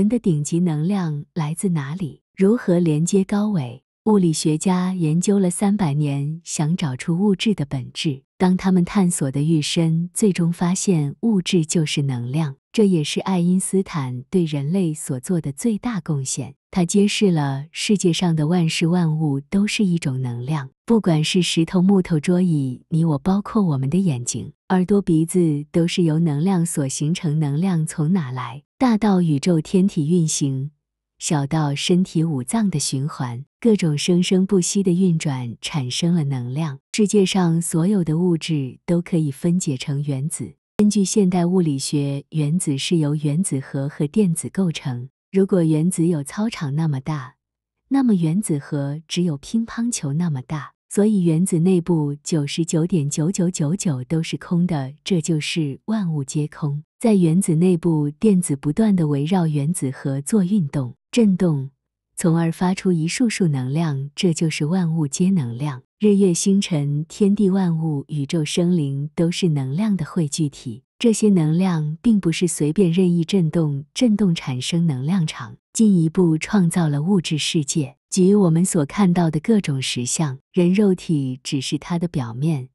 人的顶级能量来自哪里？如何连接高维？物理学家研究了三百年，想找出物质的本质。当他们探索的愈深，最终发现物质就是能量。这也是爱因斯坦对人类所做的最大贡献。他揭示了世界上的万事万物都是一种能量，不管是石头、木头、桌椅，你我，包括我们的眼睛、耳朵、鼻子，都是由能量所形成。能量从哪来？大到宇宙天体运行，小到身体五脏的循环，各种生生不息的运转产生了能量。世界上所有的物质都可以分解成原子。根据现代物理学，原子是由原子核和电子构成。如果原子有操场那么大，那么原子核只有乒乓球那么大。所以，原子内部九十九点九九九九都是空的，这就是万物皆空。在原子内部，电子不断的围绕原子核做运动、振动，从而发出一束束能量，这就是万物皆能量。日月星辰、天地万物、宇宙生灵都是能量的汇聚体。这些能量并不是随便任意振动，振动产生能量场，进一步创造了物质世界。即我们所看到的各种实像，人肉体只是它的表面，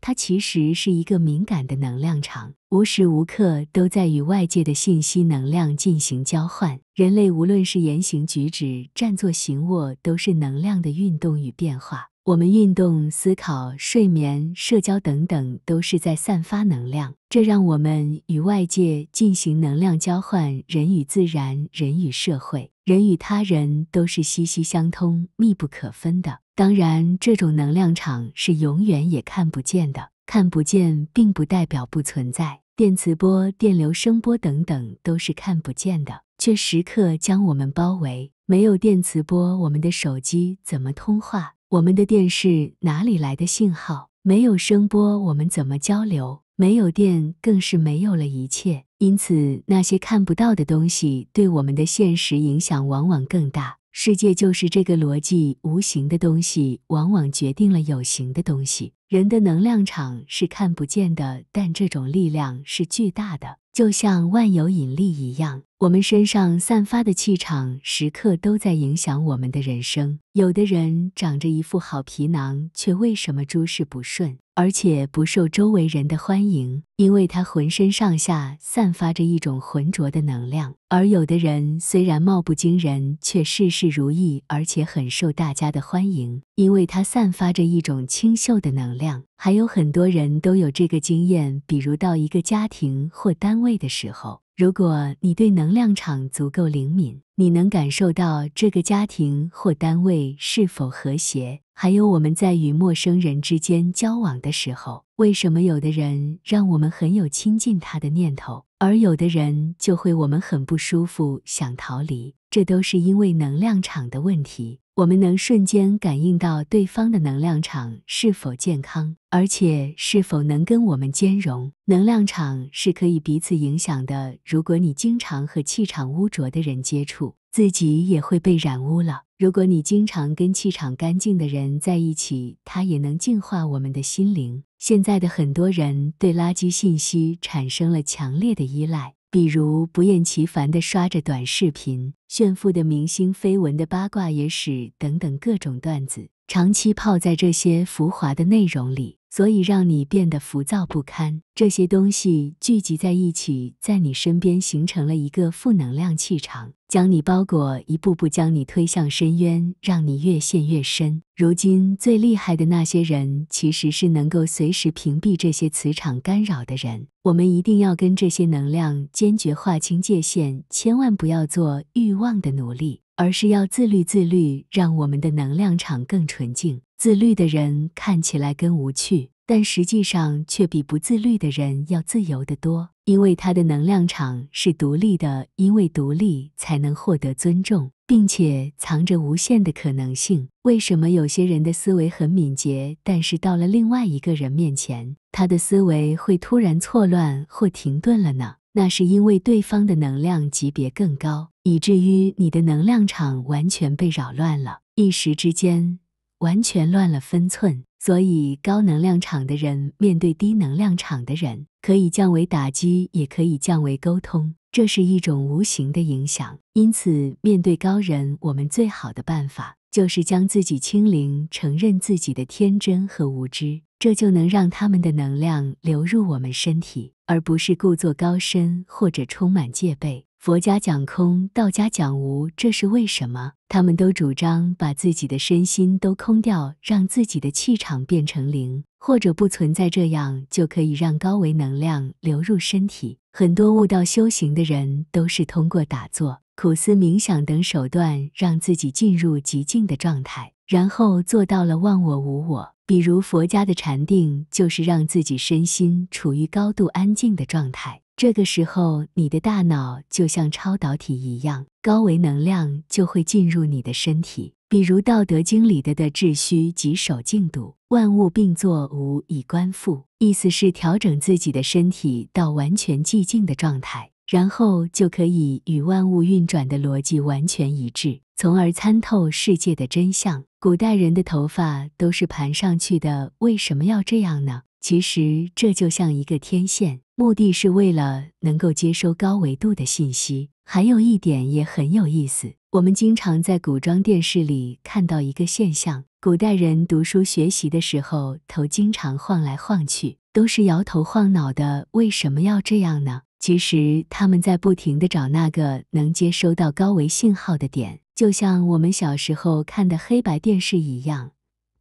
它其实是一个敏感的能量场，无时无刻都在与外界的信息能量进行交换。人类无论是言行举止、站坐行卧，都是能量的运动与变化。我们运动、思考、睡眠、社交等等，都是在散发能量，这让我们与外界进行能量交换。人与自然，人与社会。人与他人都是息息相通、密不可分的。当然，这种能量场是永远也看不见的。看不见，并不代表不存在。电磁波、电流、声波等等都是看不见的，却时刻将我们包围。没有电磁波，我们的手机怎么通话？我们的电视哪里来的信号？没有声波，我们怎么交流？没有电，更是没有了一切。因此，那些看不到的东西对我们的现实影响往往更大。世界就是这个逻辑：无形的东西往往决定了有形的东西。人的能量场是看不见的，但这种力量是巨大的，就像万有引力一样。我们身上散发的气场，时刻都在影响我们的人生。有的人长着一副好皮囊，却为什么诸事不顺，而且不受周围人的欢迎？因为他浑身上下散发着一种浑浊的能量。而有的人虽然貌不惊人，却事事如意，而且很受大家的欢迎，因为他散发着一种清秀的能量。还有很多人都有这个经验，比如到一个家庭或单位的时候。如果你对能量场足够灵敏，你能感受到这个家庭或单位是否和谐。还有我们在与陌生人之间交往的时候，为什么有的人让我们很有亲近他的念头，而有的人就会我们很不舒服，想逃离？这都是因为能量场的问题。我们能瞬间感应到对方的能量场是否健康，而且是否能跟我们兼容。能量场是可以彼此影响的。如果你经常和气场污浊的人接触，自己也会被染污了。如果你经常跟气场干净的人在一起，他也能净化我们的心灵。现在的很多人对垃圾信息产生了强烈的依赖。比如不厌其烦地刷着短视频、炫富的明星绯闻的八卦野史等等各种段子，长期泡在这些浮华的内容里，所以让你变得浮躁不堪。这些东西聚集在一起，在你身边形成了一个负能量气场。将你包裹，一步步将你推向深渊，让你越陷越深。如今最厉害的那些人，其实是能够随时屏蔽这些磁场干扰的人。我们一定要跟这些能量坚决划清界限，千万不要做欲望的奴隶，而是要自律自律，让我们的能量场更纯净。自律的人看起来更无趣。但实际上，却比不自律的人要自由得多，因为他的能量场是独立的，因为独立才能获得尊重，并且藏着无限的可能性。为什么有些人的思维很敏捷，但是到了另外一个人面前，他的思维会突然错乱或停顿了呢？那是因为对方的能量级别更高，以至于你的能量场完全被扰乱了，一时之间完全乱了分寸。所以，高能量场的人面对低能量场的人，可以降维打击，也可以降维沟通，这是一种无形的影响。因此，面对高人，我们最好的办法就是将自己清零，承认自己的天真和无知，这就能让他们的能量流入我们身体，而不是故作高深或者充满戒备。佛家讲空，道家讲无，这是为什么？他们都主张把自己的身心都空掉，让自己的气场变成零或者不存在，这样就可以让高维能量流入身体。很多悟道修行的人都是通过打坐、苦思冥想等手段，让自己进入极静的状态，然后做到了忘我无我。比如佛家的禅定，就是让自己身心处于高度安静的状态。这个时候，你的大脑就像超导体一样，高维能量就会进入你的身体。比如《道德经》里的“的秩虚即守静笃”，万物并作，吾以观复，意思是调整自己的身体到完全寂静的状态，然后就可以与万物运转的逻辑完全一致，从而参透世界的真相。古代人的头发都是盘上去的，为什么要这样呢？其实这就像一个天线。目的是为了能够接收高维度的信息。还有一点也很有意思，我们经常在古装电视里看到一个现象：古代人读书学习的时候，头经常晃来晃去，都是摇头晃脑的。为什么要这样呢？其实他们在不停的找那个能接收到高维信号的点，就像我们小时候看的黑白电视一样。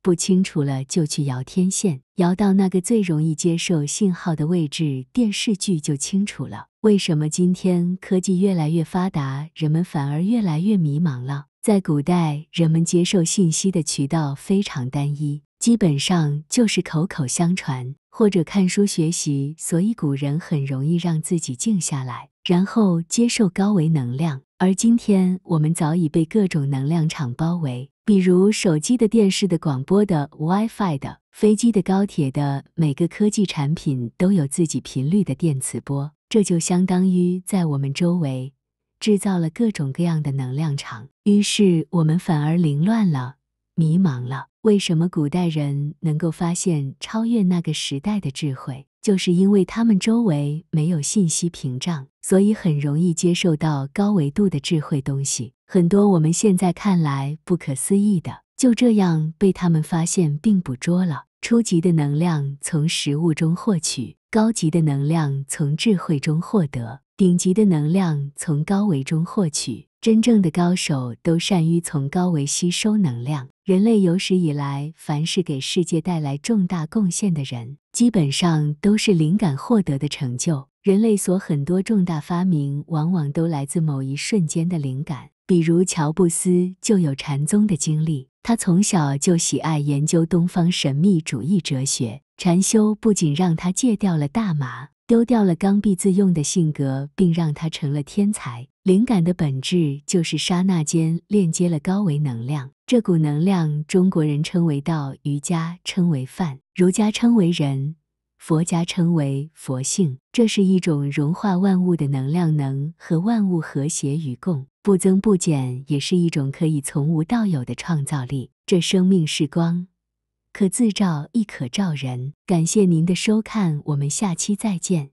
不清楚了，就去摇天线，摇到那个最容易接受信号的位置，电视剧就清楚了。为什么今天科技越来越发达，人们反而越来越迷茫了？在古代，人们接受信息的渠道非常单一，基本上就是口口相传或者看书学习，所以古人很容易让自己静下来，然后接受高维能量。而今天我们早已被各种能量场包围，比如手机的、电视的、广播的、WiFi 的、飞机的、高铁的，每个科技产品都有自己频率的电磁波，这就相当于在我们周围制造了各种各样的能量场。于是我们反而凌乱了、迷茫了。为什么古代人能够发现超越那个时代的智慧？就是因为他们周围没有信息屏障，所以很容易接受到高维度的智慧东西。很多我们现在看来不可思议的，就这样被他们发现并捕捉了。初级的能量从食物中获取，高级的能量从智慧中获得，顶级的能量从高维中获取。真正的高手都善于从高维吸收能量。人类有史以来，凡是给世界带来重大贡献的人，基本上都是灵感获得的成就。人类所很多重大发明，往往都来自某一瞬间的灵感。比如乔布斯就有禅宗的经历，他从小就喜爱研究东方神秘主义哲学。禅修不仅让他戒掉了大麻。丢掉了刚愎自用的性格，并让他成了天才。灵感的本质就是刹那间链接了高维能量，这股能量，中国人称为道，儒家称为范，儒家称为仁，佛家称为佛性。这是一种融化万物的能量，能和万物和谐与共，不增不减，也是一种可以从无到有的创造力。这生命是光。可自照，亦可照人。感谢您的收看，我们下期再见。